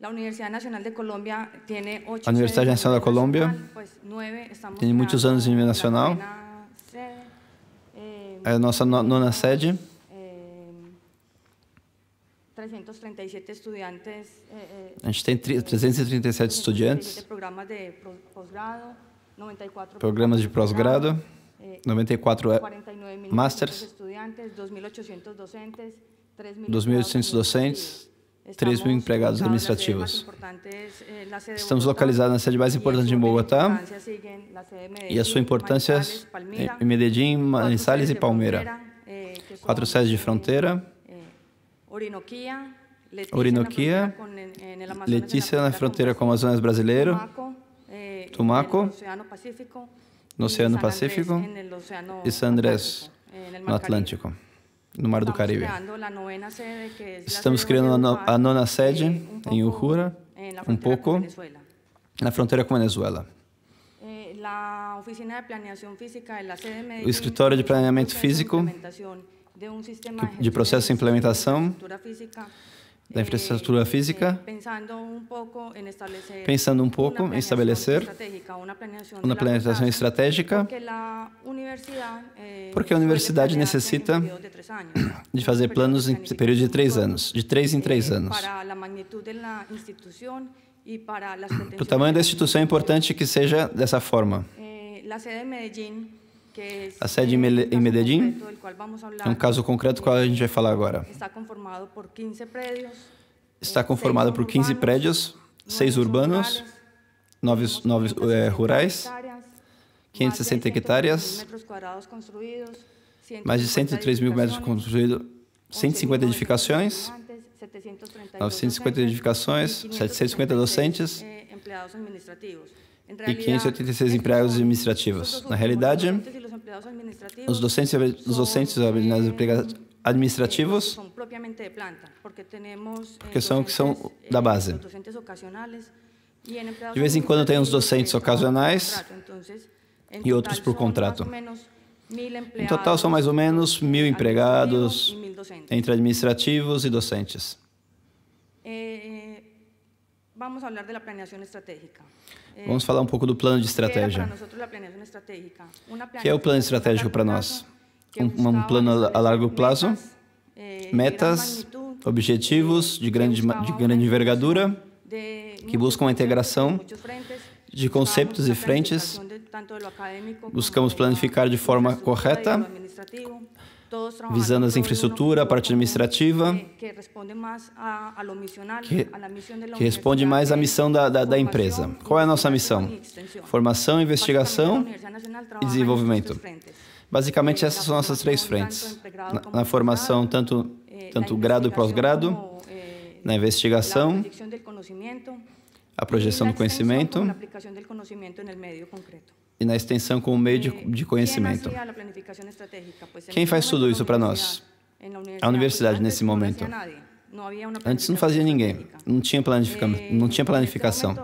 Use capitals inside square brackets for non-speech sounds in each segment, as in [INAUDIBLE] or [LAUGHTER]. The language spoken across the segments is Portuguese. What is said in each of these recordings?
La Universidad Nacional de Colombia tiene ocho A Universidad Nacional de Colombia pues, nueve, tem muitos anos em nível nacional. É a nossa eh, nona sede. Eh, eh, a gente tem 337 estudantes. Programas de posgrado, 94 programas de pós-grado, 94 masters, 2.800 docentes, 3.800 docentes, 3 mil empregados administrativos. Eh, Estamos localizados na sede mais importante de Bogotá e a sua importância em eh, Medellín, Manizales e Palmeira. Eh, Quatro sedes de fronteira, Orinoquia, Letícia na fronteira com o Amazonas brasileiro, Tumaco, no Oceano Pacífico e San Andrés, no Atlântico no Mar do Caribe. Estamos criando a nona sede em eh, Uhura, um pouco na fronteira com Venezuela. O escritório eh, de planeamento físico de processo de implementação da infraestrutura eh, física, pensando um pouco em estabelecer uma planejação estratégica, porque a universidade necessita de fazer planos em período de três anos, de três em três eh, anos. Para o tamanho da instituição é importante que seja dessa forma. Eh, a sede em Medellín é um caso concreto qual a gente vai falar agora. Está conformado por 15 eh, prédios, 6 urbanos, 9, 9 é, rurais, 560 hectares, mais de 103 mil metros construídos, 150 edificações, 950 edificações, 750 docentes, eh, e 586 é empregados administrativos. Na realidade, os docentes, os docentes administrativos, porque são que são eh, da base. De vez em quando tem uns docentes ocasionais e outros por contrato. Em total são mais ou menos mil empregados entre administrativos e docentes. Eh, eh, vamos falar da planeação estratégica. É. Vamos falar um pouco do plano de estratégia, que é o plano estratégico para nós. É um, um plano a largo prazo, metas, é, objetivos de grande, de grande envergadura, que buscam a integração de conceitos e frentes. Buscamos planificar de forma correta, visando as infraestrutura, a parte administrativa, que responde mais à missão da, da, da empresa. Qual é a nossa missão? Formação, investigação e desenvolvimento. Basicamente, essas são nossas três frentes. Na, na formação, tanto, eh, tanto grado e pós-grado, na investigação, a projeção do conhecimento e na extensão como meio de, de é conhecimento. Quem faz tudo isso para nós? A universidade, nesse momento. Antes não fazia ninguém, não tinha, eh, não tinha planificação.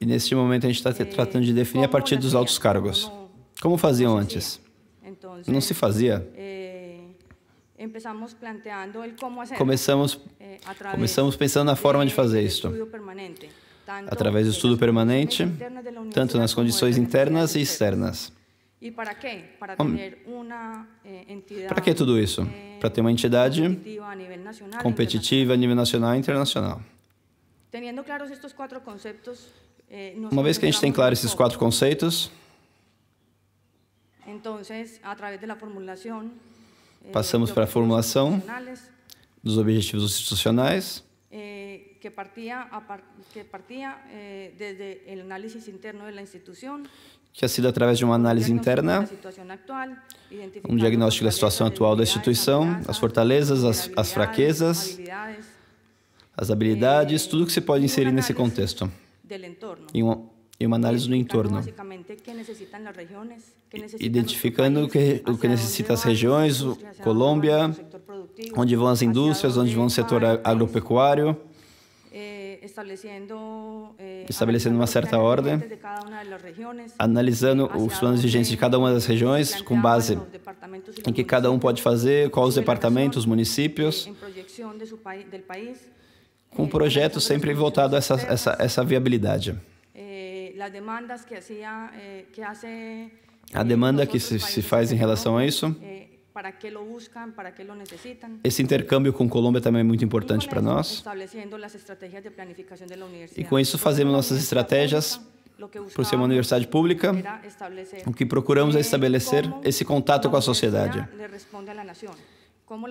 E neste momento a gente está tratando de definir a partir tá eh, dos altos cargos. Como faziam antes? Não se fazia. Eh, começamos, começamos pensando na forma de fazer isso através do estudo permanente, tanto nas condições internas e externas. Eh, para que tudo isso? Eh, para ter uma entidade competitiva a nível nacional e internacional. Eh, uma vez que a gente tem claro esses quatro conceitos, passamos para a formulação dos objetivos institucionais que partía, que partía eh, desde el análisis interno de la institución, que ha sido através de uma análise interna, um diagnóstico da situação atual da instituição, as fortalezas, as, as fraquezas, as habilidades, eh, tudo que se pode inserir nesse contexto. E uma, e uma análise do entorno, identificando o que, o que necessita as regiões, Colômbia, onde vão as indústrias, onde vão o setor agropecuário, eh, estabelecendo uma certa ordem, analisando os planos de vigentes de cada uma das regiões, com base em que cada um pode fazer, quais os departamentos, eh, municípios, com eh, um projeto sempre voltado a essa, essa, essa viabilidade. A demanda que se, se faz em relação a isso para que lo buscan, para que lo necesitan. Esse intercâmbio com Colômbia também é muito importante para nós. E com isso fazemos nossas estratégias por ser uma universidade pública, o que procuramos é estabelecer esse contato com a sociedade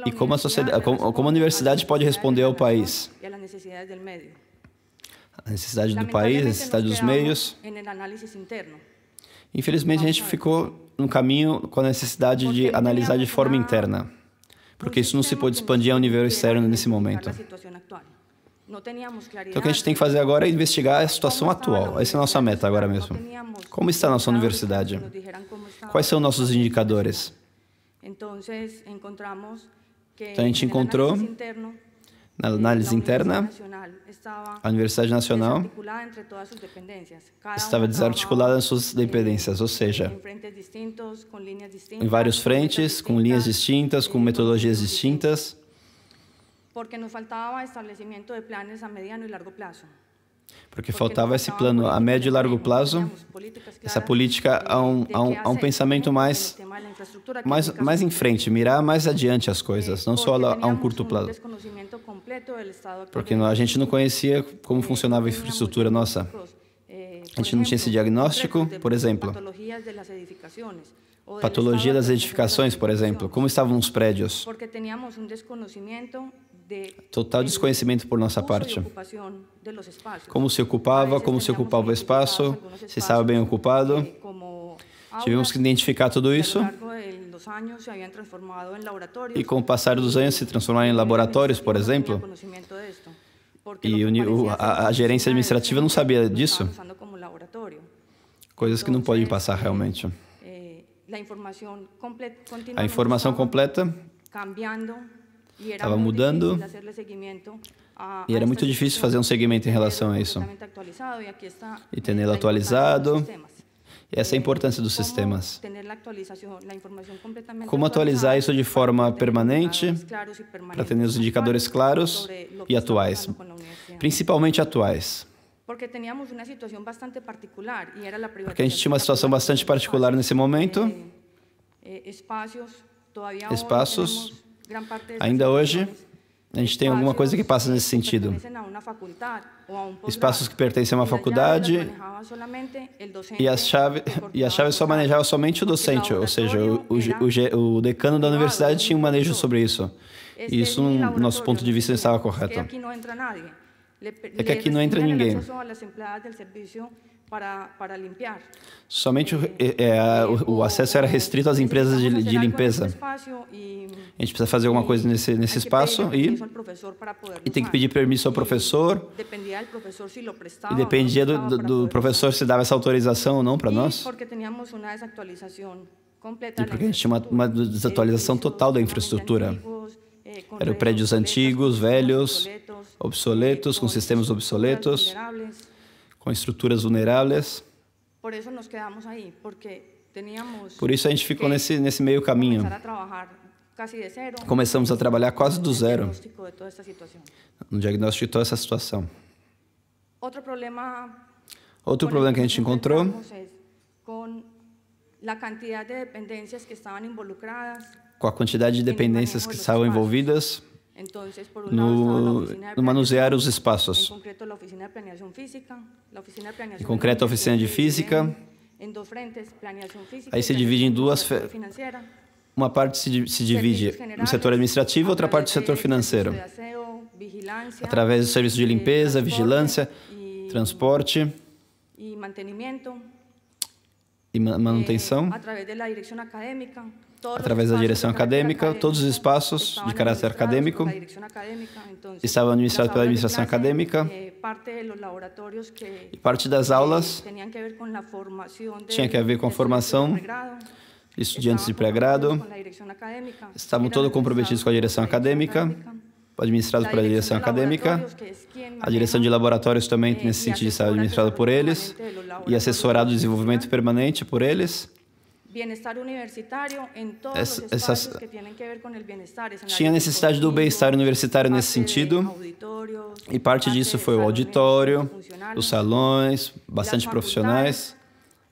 e como a, sociedade, como a universidade pode responder ao país, a necessidade do país, a necessidade dos meios. Infelizmente, a gente ficou no caminho com a necessidade de analisar de forma interna, porque isso não se pôde expandir ao nível externo nesse momento. Então, o que a gente tem que fazer agora é investigar a situação atual. Essa é a nossa meta agora mesmo. Como está a nossa universidade? Quais são nossos indicadores? Então, a gente encontrou na análise interna, a Universidade Nacional estava desarticulada em suas dependências, ou seja, em vários frentes, com linhas distintas, com metodologias distintas. Porque nos faltava estabelecimento de planos a mediano e largo prazo. Porque faltava esse plano a médio e largo prazo, essa política a um, a um, a um pensamento mais, mais, mais em frente, mirar mais adiante as coisas, não eh, só a, a um curto prazo. Porque a gente não conhecia como eh, funcionava a infraestrutura nossa. Eh, a gente não tinha esse diagnóstico, por exemplo. Patologia das edificações, por exemplo. Como estavam os prédios? total desconhecimento por nossa parte. Como se ocupava, como se ocupava o espaço, se estava bem ocupado. Tivemos que identificar tudo isso. E com o passar dos anos se transformaram em laboratórios, por exemplo. E a gerência administrativa não sabia disso. Coisas que não podem passar realmente. Eh, a informação completa estava mudando e era muito difícil fazer um segmento em relação a isso. E tê-lo eh, atualizado. E essa é a eh, importância dos sistemas. Como atualizar isso de forma permanente para ter os indicadores claros e atuais, principalmente atuais. Porque a Porque a gente tinha uma situação bastante particular nesse momento. Eh, Espaços Ainda hoje, a gente tem alguma coisa que passa nesse sentido. Espaços que pertencem a uma faculdade e a chave, e a chave só manejava somente o docente, ou seja, o, o, o decano da universidade tinha um manejo sobre isso. E isso, do nosso ponto de vista, não estava correto. É que aqui não entra ninguém para, para limpar. Somente o, é, o, o, acesso era restrito às empresas de, de, limpeza. A gente precisa fazer alguma coisa nesse, nesse espaço e, e tem que pedir permissão ao professor. E dependia do, do professor se dava essa autorização ou não para nós. E porque a gente tinha uma, uma desatualização total da infraestrutura. Eh, Eram prédios antigos, velhos, obsoletos, com sistemas obsoletos, com estruturas vulneráveis. Por isso nos quedamos aí, porque Por isso a gente ficou nesse nesse meio caminho. Começamos a trabalhar quase do zero. No diagnóstico de toda essa situação. Outro problema Outro problema que a gente encontrou com a quantidade de dependências que estavam envolvidas no, no manusear os espaços. Em concreto, a oficina de física. Aí se divide em duas. Uma parte se, se divide no setor administrativo, outra parte no setor financeiro. Através do serviço de limpeza, vigilância, eh, transporte e manutenção. E manutenção. Através da direção acadêmica através da direção acadêmica, todos os então, espaços de caráter acadêmico então, estavam administrados pela administração acadêmica eh, e parte das aulas tinha que ver com a formação estudantes de pré-grado, estavam todos comprometidos com a direção acadêmica, administrados pela direção acadêmica, a direção de laboratórios também eh, nesse sentido estava administrada por eles e assessorado o desenvolvimento permanente por eles. Essa, essas, tinha necessidade do bem-estar universitário nesse sentido, e parte disso foi o auditório, os salões, bastante profissionais.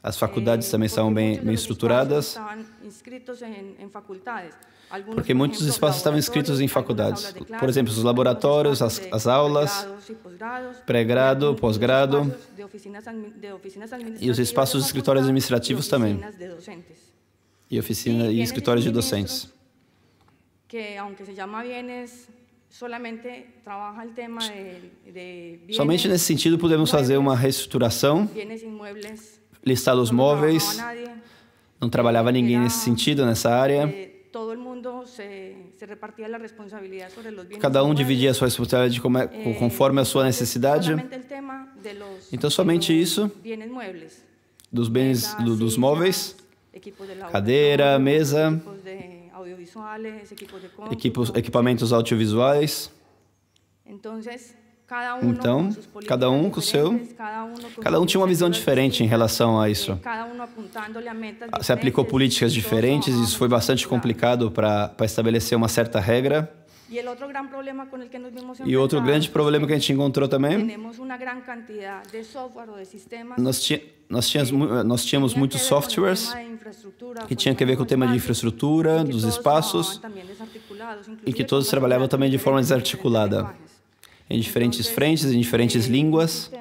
As faculdades eh, também estavam bem, bem estruturadas porque muitos espaços estavam inscritos em faculdades. Por exemplo, os laboratórios, as, as aulas, pré-grado, pós-grado, e os espaços de escritórios administrativos também, e oficinas e escritórios de docentes. Somente nesse sentido podemos fazer uma reestruturação, listar os móveis. Não trabalhava ninguém nesse sentido, nessa área Cada um dividia a sua responsabilidade eh, conforme a sua necessidade. Então, somente isso dos bens, do, dos móveis, cadeira, mesa, equipamentos audiovisuais. Então, então, cada um com o seu. Cada um tinha uma visão diferente em relação a isso. Ah, se aplicou políticas diferentes, e isso foi bastante complicado para estabelecer uma certa regra. E outro grande problema que a gente encontrou também, nós, nós, tínhamos, eh, nós tínhamos muitos softwares que tinham que ver com o tema de infraestrutura, dos espaços, e que todos trabalhavam também de forma desarticulada em diferentes frentes, em diferentes línguas.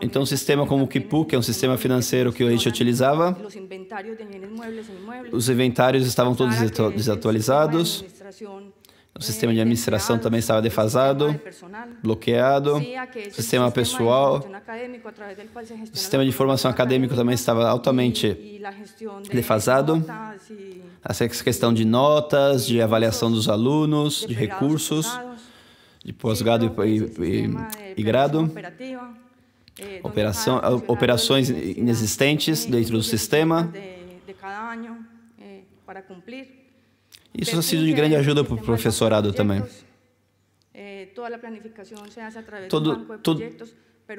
Então, um sistema como o Kipu, que é um sistema financeiro que a gente utilizava, os inventários estavam todos desatualizados, o sistema de administração também estava defasado, bloqueado, o sistema pessoal, o sistema de formação acadêmico também estava altamente defasado, essa questão de notas, de avaliação dos alunos, de recursos de pós-grado e, então, e, é e, grado, eh, operação, operações inexistentes dentro do sistema. Eh, Isso tem sido de grande ajuda para o professorado também. Eh, todo, todo,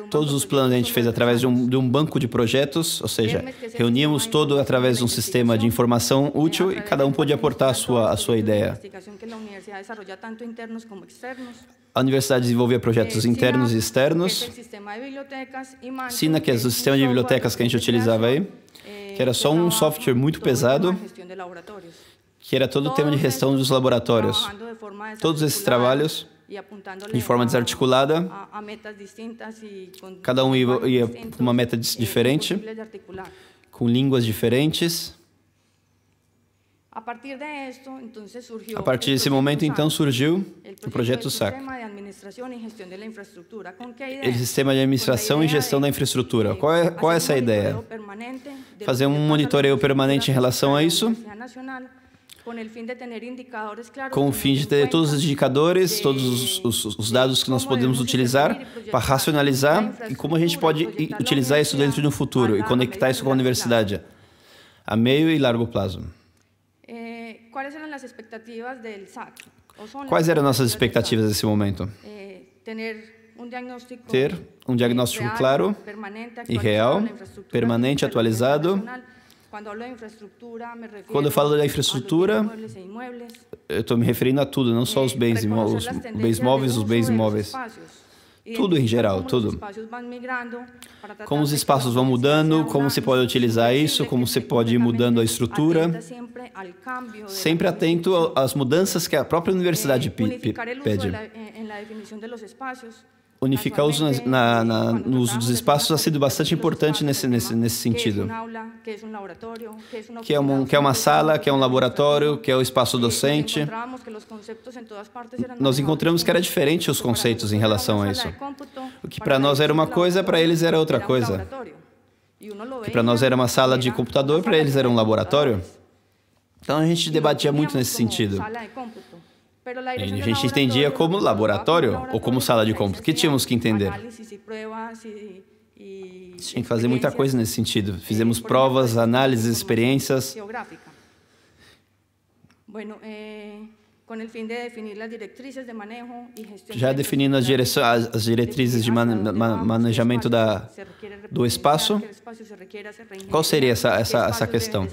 Todos os planos a gente fez através de um, de um banco de projetos, ou seja, reuníamos todo através de um sistema de informação útil e cada um podia aportar a sua, a sua ideia. A universidade desenvolvia projetos eh, internos e externos. Sina, que é o sistema de bibliotecas que a gente utilizava aí, eh, que era só um software muito pesado, que era todo o tema de gestão dos laboratórios. Todos esses trabalhos de forma desarticulada. A, a metas distintas e com, cada um ia, ia com uma meta diferente, com línguas diferentes. A partir, entonces, surgiu a partir desse momento, então, surgiu o projeto SAC. O sistema de administração e gestão da infraestrutura. Qual é, qual é essa ideia? Fazer um monitoreio permanente em relação a isso com o fim de ter todos os indicadores, todos os, os, os dados que nós podemos utilizar para racionalizar e como a gente pode utilizar isso dentro de um futuro e conectar isso com a universidade a meio e largo prazo. Quais eh, eram as nossas expectativas nesse momento? Eh, ter um diagnóstico claro e real, permanente, atualizado, quando eu falo da infraestrutura, eu eh, estou me referindo a tudo, não só os bens, os bens móveis, os bens imóveis. Tudo em geral, tudo. Como os espaços vão mudando, como se pode utilizar isso, como se pode ir mudando a estrutura. Sempre atento às mudanças que a própria universidade pede unificar o uso na, na, no uso dos espaços ha sido bastante importante nesse, nesse, nesse sentido. Que é, um, que é uma sala, que é um laboratório, que é o um espaço docente. Nós encontramos que era diferente os conceitos em relação a isso. O que para nós era uma coisa, para eles era outra coisa. O que para nós era uma sala de computador, para eles era um laboratório. Então a gente debatia muito nesse sentido. A gente entendia como laboratório ou como sala de compras. O que tínhamos que entender? Tinha que fazer muita coisa nesse sentido. Eh, Fizemos provas, análises, experiências. Bueno, eh já definindo as, as diretrizes de ah, man, man, manejamento da, do espaço, qual seria essa, essa, essa questão?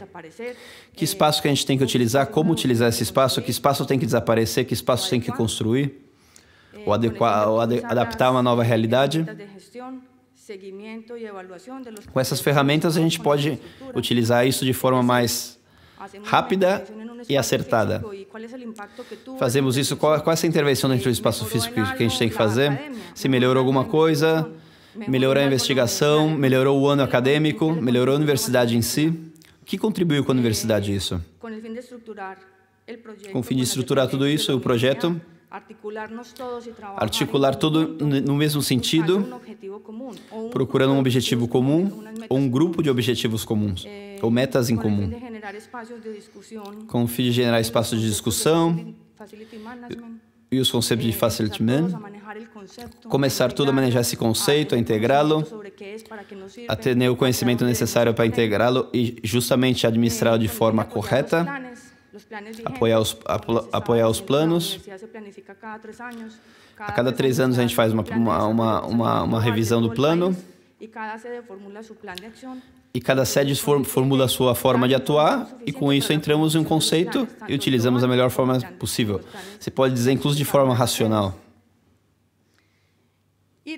Que espaço eh, que a gente tem que utilizar, como utilizar esse espaço, que espaço tem que desaparecer, que espaço tem que construir, ou, adequar, ou ad, adaptar a uma nova realidade. Com essas ferramentas, a gente pode utilizar isso de forma mais rápida e acertada. Fazemos isso, qual, é, qual é essa intervenção dentro do espaço físico que a gente tem que fazer? Se melhorou alguma coisa, melhorou a investigação, melhorou o ano acadêmico, melhorou a universidade em si. O que contribuiu com a eh, universidade isso? Com o fim de estruturar tudo isso, o projeto, Articular tudo no mesmo sentido, procurando um objetivo comum ou um grupo de objetivos comuns eh, ou metas em comum, com o fim de generar espaços de discussão e os conceitos de facility man, começar tudo a manejar esse conceito, a integrá-lo, a ter o conhecimento necessário para integrá-lo e justamente eh, administrá-lo de forma correta apoiar os, apoiar os planos. A cada três anos a gente faz uma, uma, uma, uma, revisão do plano. E cada sede formula a sua forma de atuar, e com isso entramos em um conceito e utilizamos a melhor forma possível. você pode dizer, incluso de forma racional. E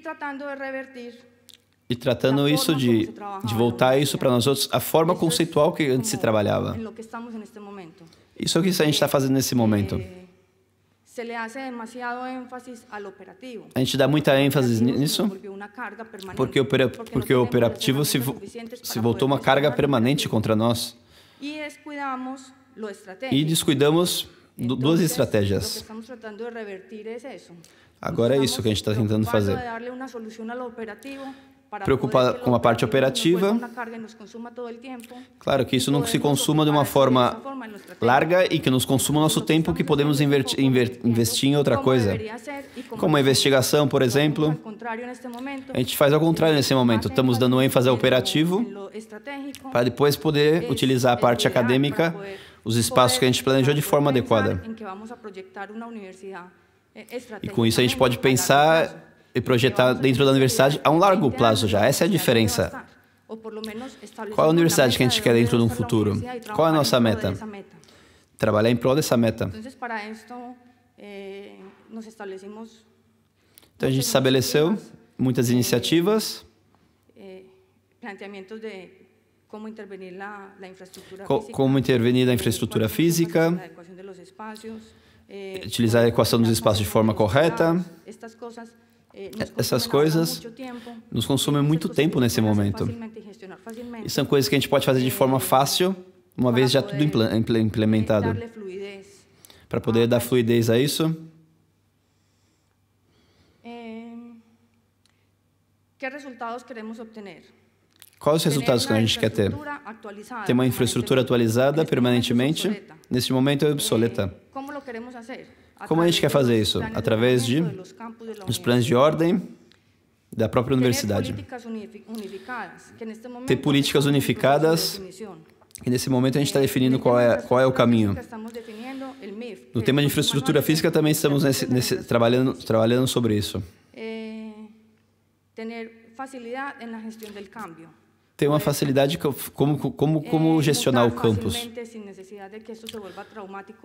tratando isso de, de voltar isso para nós outros, a forma conceitual que antes se trabalhava. Isso é o que a gente está fazendo nesse momento. Eh, a gente dá muita ênfase nisso porque, opera, porque o operativo se, se voltou uma carga permanente contra nós. E descuidamos duas estratégias. Agora é isso que a gente tá está tentando fazer preocupada com a parte operativa. Claro que isso não se consuma de uma forma larga e que nos consuma nosso tempo que podemos investir em outra coisa. Como a investigação, por exemplo. A gente faz ao contrário nesse momento. Estamos dando ênfase ao operativo para depois poder utilizar a parte acadêmica, os espaços que a gente planejou de forma adequada. Eh, e com isso a gente pode pensar e projetar dentro da universidade a um largo prazo já. Essa é a diferença. Qual a universidade que a gente quer dentro de um futuro? Qual é a nossa meta? Trabalhar em prol dessa meta. Eh, então, a gente estabeleceu muitas eh, iniciativas. Eh, como intervenir na, infraestrutura física. Utilizar a equação dos espaços de forma correta. Estas coisas eh, Essas coisas nos consomem muito tempo nesse momento. E são coisas que a gente pode fazer de forma eh, fácil, uma vez já tudo eh, implementado. Para poder ah, dar fluidez a isso. Quais os resultados que a gente quer ter? Ter uma infraestrutura atualizada permanentemente, neste momento é obsoleta. Como a gente quer fazer isso? Através de os planos de ordem da própria universidade. Ter políticas unificadas, que nesse momento a gente está definindo qual é, qual é o caminho. No tema de infraestrutura física também estamos nesse, nesse, trabalhando, trabalhando sobre isso. Eh, ter uma facilidade como, como, eh, como gestionar o campus.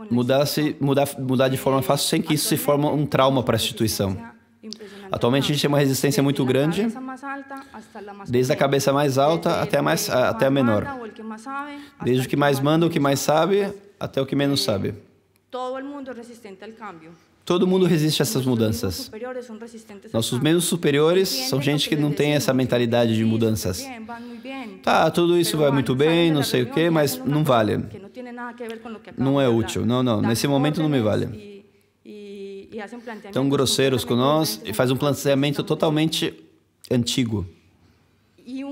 Mudar, se, mudar, mudar de forma fácil sem que isso se forme um trauma para a instituição. Atualmente a gente tem uma resistência muito grande, desde a cabeça mais alta até a, mais, até a menor. Desde o que mais manda, o que mais sabe, até o que menos eh, sabe. Todo mundo resistente ao cambio. Todo mundo resiste a essas mudanças. Nossos membros superiores são gente que não tem essa mentalidade de mudanças. Tá, tudo isso vai muito bem, não sei o quê, mas não vale. Não é útil. Não, não, nesse momento não me vale. Tão grosseiros com nós e faz um planejamento totalmente antigo. E é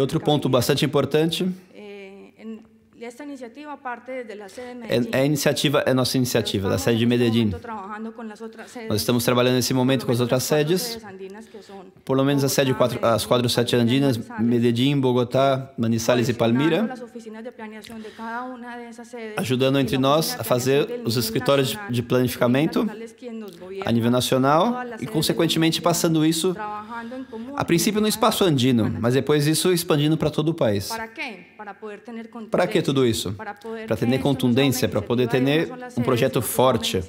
outro ponto bastante importante eh, é, é, a iniciativa, é nossa iniciativa, da sede de Medellín. Nós estamos trabalhando nesse momento com as outras sedes, pelo menos as, sede, quatro, as quatro sete andinas, Medellín, Bogotá, Manizales e Palmira, ajudando entre nós a fazer os escritórios de planificamento a nível nacional e, consequentemente, passando isso, a princípio no espaço andino, mas depois isso expandindo para todo o país. Para quem? Para que tudo isso? Para ter contundência, para poder ter um projeto forte.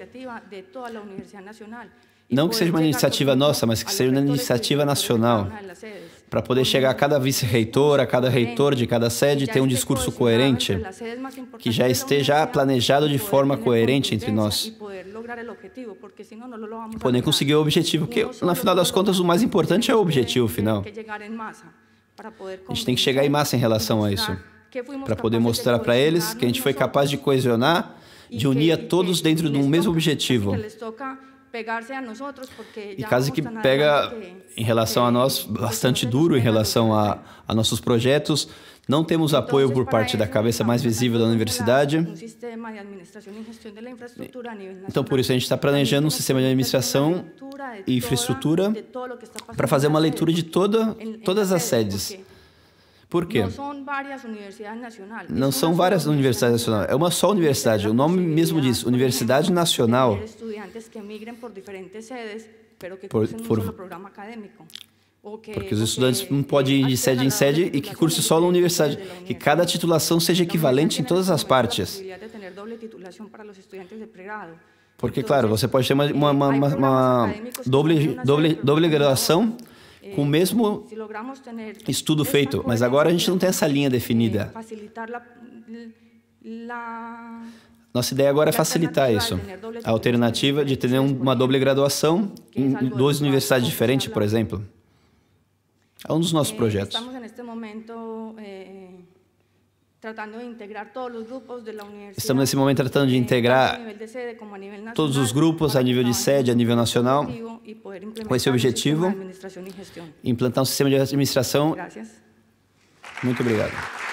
Não que seja uma iniciativa nossa, mas que seja uma iniciativa nacional. Para poder chegar a cada vice-reitor, a cada reitor de cada sede, ter um discurso coerente, que já esteja planejado de forma coerente entre nós. Poder conseguir o objetivo, porque, na final das contas, o mais importante é o objetivo final. A gente tem que chegar em massa em relação a isso, para poder mostrar para eles que a gente foi capaz de coesionar, de unir a todos dentro de um mesmo objetivo. E caso que pega em relação a nós bastante duro em relação a, a nossos projetos, não temos então, apoio por parte da cabeça mais visível da universidade. Então, por isso, a gente está planejando um sistema de administração e infraestrutura para fazer uma leitura de toda, todas as sedes. Por quê? Não são várias universidades nacionais, é uma só universidade. O nome mesmo diz Universidade [LAUGHS] Nacional. Por, por, porque os estudantes não podem ir de sede em sede e que curse só na universidade, que cada titulação seja equivalente em todas as partes. Porque, então, claro, você pode ter uma, eh, uma, uma, uma doble, doble, doble graduação eh, com o mesmo estudo feito, mas agora a gente não tem essa linha definida. Eh, Nossa ideia agora é facilitar isso. A alternativa de ter uma doble graduação em duas universidades diferentes, por exemplo. É um dos nossos eh, projetos. Estamos neste momento eh, eh, tratando de integrar todos os grupos da universidade. Estamos nesse momento tratando de integrar todos os grupos a nível de sede, a nível nacional, com esse objetivo, implantar um sistema de administração. Muito obrigado.